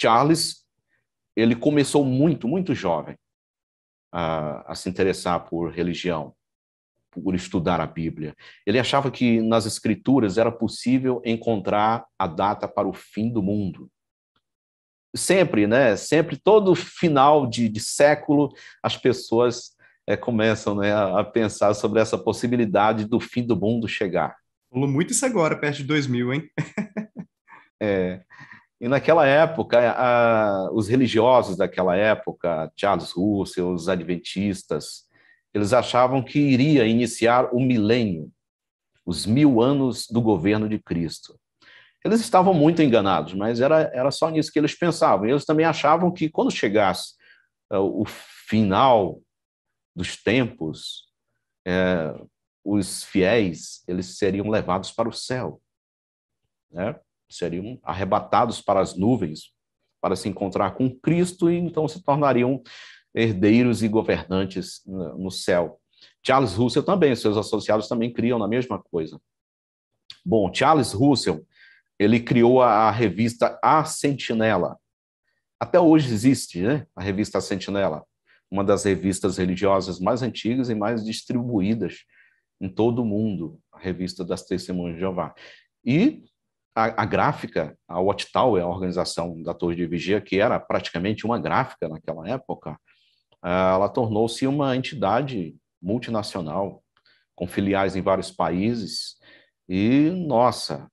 Charles, ele começou muito, muito jovem a, a se interessar por religião, por estudar a Bíblia. Ele achava que nas Escrituras era possível encontrar a data para o fim do mundo sempre, né? Sempre, todo final de, de século, as pessoas é, começam né, a, pensar sobre essa possibilidade do fim do mundo chegar. Falou muito isso agora, perto de 2000, hein? é. E naquela época, eh, a, os religiosos daquela época, Charles Russell, os adventistas, eles achavam que iria iniciar o milênio, os mil anos do governo de Cristo. Eles estavam muito enganados, mas era, era só nisso que eles pensavam. E eles também achavam que quando chegasse uh, o final dos tempos, é, os fiéis eles seriam levados para o céu. Né? seriam arrebatados para as nuvens para se encontrar com Cristo e então se tornariam herdeiros e governantes no céu. Charles Russell também, seus associados também criam na mesma coisa. Bom, Charles Russell, ele criou a revista A Sentinela. Até hoje existe, né? A revista A Sentinela, uma das revistas religiosas mais antigas e mais distribuídas em todo o mundo, a revista das Testemunhas de Jeová. E a, a, gráfica, a Watchtower, a organização da Torre de Vigia, que era praticamente uma gráfica naquela época, ela tornou-se uma entidade multinacional, com filiais em vários países. E, nossa,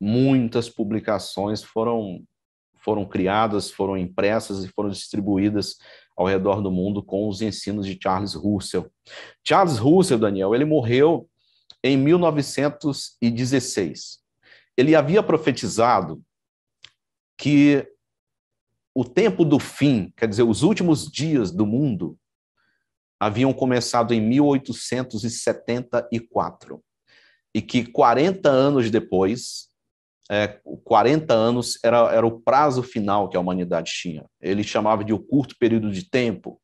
muitas publicações foram, foram criadas, foram impressas e foram distribuídas ao redor do mundo com os ensinos de Charles Russell. Charles Russell, Daniel, ele morreu em 1916 ele havia profetizado que o tempo do fim, quer dizer, os últimos dias do mundo, haviam começado em 1874. E que 40 anos depois, é, 40 anos era, era o prazo final que a humanidade tinha. Ele chamava de o curto período de tempo,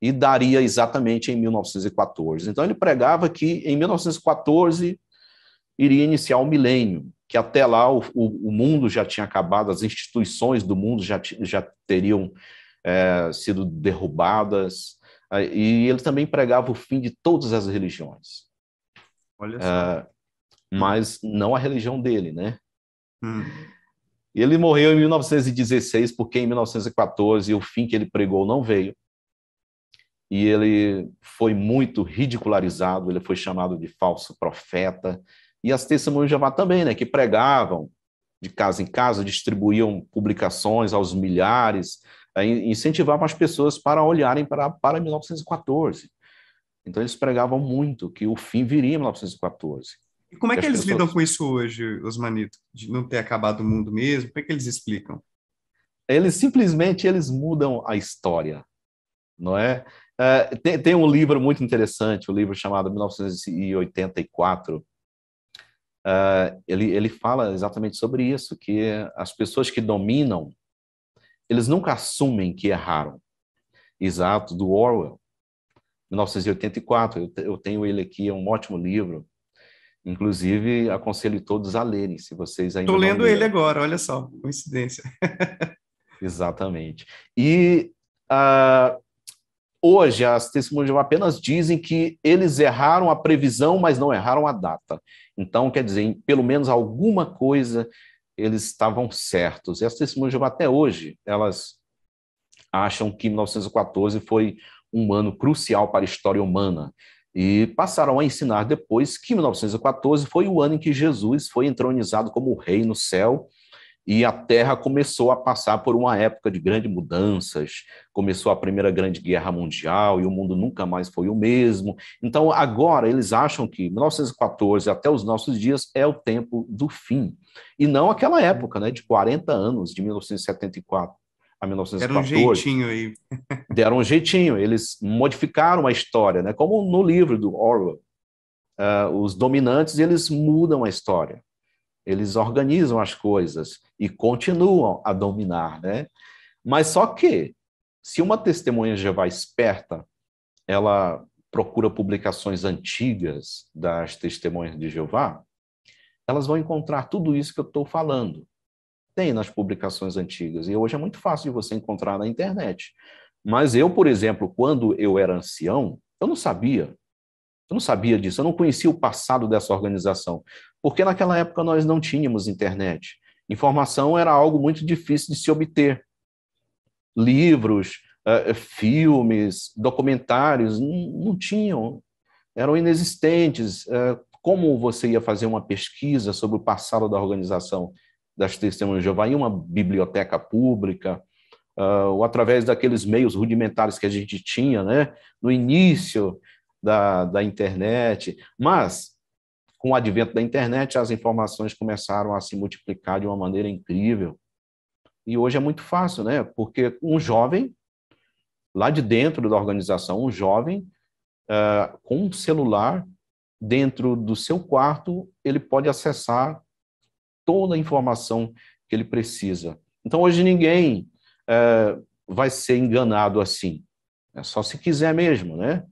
e daria exatamente em 1914. Então, ele pregava que em 1914 iria iniciar o milênio que até lá o, o, o mundo já tinha acabado, as instituições do mundo já, já teriam é, sido derrubadas, é, e ele também pregava o fim de todas as religiões. Olha é, só. mas não a religião dele, né? Hum. Ele morreu em 1916, porque em 1914 o fim que ele pregou não veio. E ele foi muito ridicularizado, ele foi chamado de falso profeta, e as testemunhas de Jeová também, né, que pregavam de casa em casa, distribuíam publicações aos milhares, é, incentivavam as pessoas para olharem para, para 1914. Então eles pregavam muito que o fim viria em 1914. E como é que, que eles pessoas... lidam com isso hoje, os manitos, de não ter acabado o mundo mesmo? Como é que eles explicam? Eles simplesmente eles mudam a história, não é? é tem, tem um livro muito interessante, um livro chamado 1984, uh, ele, ele fala exatamente sobre isso, que as pessoas que dominam, eles nunca assumem que erraram. Exato, do Orwell, 1984. Eu, eu tenho ele aqui, é um ótimo livro. Inclusive, aconselho todos a lerem, se vocês ainda Estou lendo ele agora, olha só, coincidência. Exatamente. E uh, Hoje, as testemunhas apenas dizem que eles erraram a previsão, mas não erraram a data. Então, quer dizer, pelo menos alguma coisa eles estavam certos. E as testemunhas até hoje, elas acham que 1914 foi um ano crucial para a história humana e passaram a ensinar depois que 1914 foi o ano em que Jesus foi entronizado como rei no céu e a Terra começou a passar por uma época de grandes mudanças, começou a Primeira Grande Guerra Mundial e o mundo nunca mais foi o mesmo. Então, agora eles acham que 1914 até os nossos dias é o tempo do fim, e não aquela época, né, de 40 anos, de 1974 a 1914. Deram um jeitinho aí. deram um jeitinho, eles modificaram a história, né? Como no livro do Orwell, uh, os dominantes eles mudam a história eles organizam as coisas e continuam a dominar, né? Mas só que, se uma testemunha de Jeová esperta, ela procura publicações antigas das testemunhas de Jeová, elas vão encontrar tudo isso que eu estou falando. Tem nas publicações antigas, e hoje é muito fácil de você encontrar na internet. Mas eu, por exemplo, quando eu era ancião, eu não sabia eu não sabia disso, eu não conhecia o passado dessa organização, porque naquela época nós não tínhamos internet. Informação era algo muito difícil de se obter. Livros, eh, eh, filmes, documentários não tinham, eram inexistentes. Eh, como você ia fazer uma pesquisa sobre o passado da organização das Testemunhas de Jeová em uma biblioteca pública? ou através daqueles meios rudimentares que a gente tinha né, no início da, da internet. Mas, com o advento da internet, as informações começaram a se multiplicar de uma maneira incrível. E hoje é muito fácil, né? Porque um jovem, lá de dentro da organização, um jovem uh, com um celular dentro do seu quarto, ele pode acessar toda a informação que ele precisa. Então, hoje ninguém uh, vai ser enganado assim. É só se quiser mesmo, né?